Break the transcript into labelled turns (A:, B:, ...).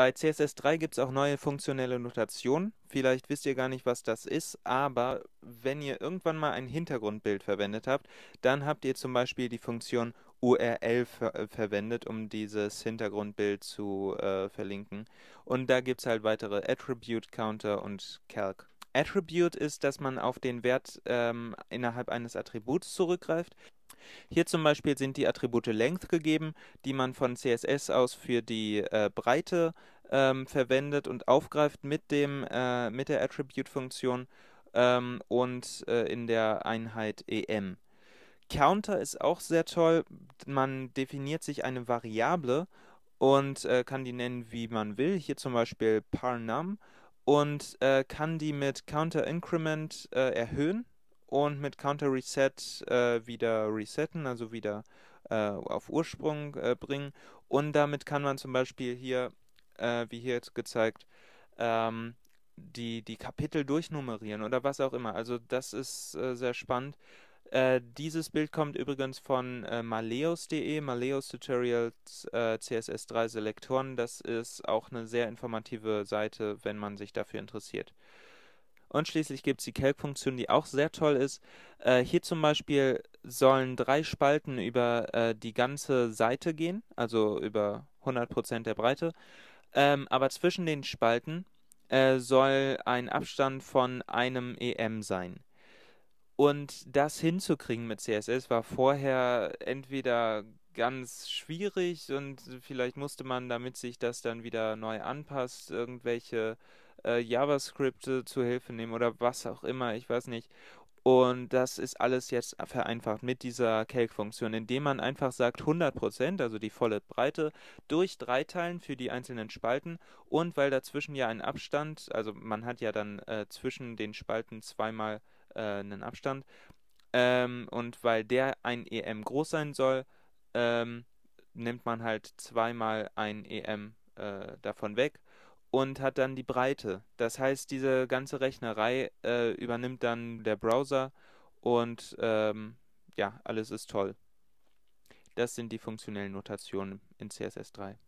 A: Bei CSS3 gibt es auch neue funktionelle Notationen. Vielleicht wisst ihr gar nicht, was das ist, aber wenn ihr irgendwann mal ein Hintergrundbild verwendet habt, dann habt ihr zum Beispiel die Funktion URL ver äh, verwendet, um dieses Hintergrundbild zu äh, verlinken. Und da gibt es halt weitere Attribute, Counter und Calc. Attribute ist, dass man auf den Wert ähm, innerhalb eines Attributs zurückgreift hier zum Beispiel sind die Attribute Length gegeben, die man von CSS aus für die äh, Breite ähm, verwendet und aufgreift mit, dem, äh, mit der Attribute-Funktion ähm, und äh, in der Einheit em. Counter ist auch sehr toll. Man definiert sich eine Variable und äh, kann die nennen, wie man will. Hier zum Beispiel parnum und äh, kann die mit Counter Increment äh, erhöhen und mit Counter Reset äh, wieder resetten, also wieder äh, auf Ursprung äh, bringen. Und damit kann man zum Beispiel hier, äh, wie hier jetzt gezeigt, ähm, die, die Kapitel durchnummerieren oder was auch immer. Also das ist äh, sehr spannend. Äh, dieses Bild kommt übrigens von maleos.de, Maleos Tutorials CSS3 Selektoren. Das ist auch eine sehr informative Seite, wenn man sich dafür interessiert. Und schließlich gibt es die Calc-Funktion, die auch sehr toll ist. Äh, hier zum Beispiel sollen drei Spalten über äh, die ganze Seite gehen, also über 100% der Breite. Ähm, aber zwischen den Spalten äh, soll ein Abstand von einem EM sein. Und das hinzukriegen mit CSS war vorher entweder ganz schwierig und vielleicht musste man, damit sich das dann wieder neu anpasst, irgendwelche äh, JavaScript zu Hilfe nehmen oder was auch immer, ich weiß nicht. Und das ist alles jetzt vereinfacht mit dieser Calc-Funktion, indem man einfach sagt 100%, also die volle Breite, durch drei Teilen für die einzelnen Spalten und weil dazwischen ja ein Abstand, also man hat ja dann äh, zwischen den Spalten zweimal äh, einen Abstand ähm, und weil der ein EM groß sein soll, ähm, nimmt man halt zweimal ein EM äh, davon weg und hat dann die Breite. Das heißt, diese ganze Rechnerei äh, übernimmt dann der Browser und ähm, ja, alles ist toll. Das sind die funktionellen Notationen in CSS3.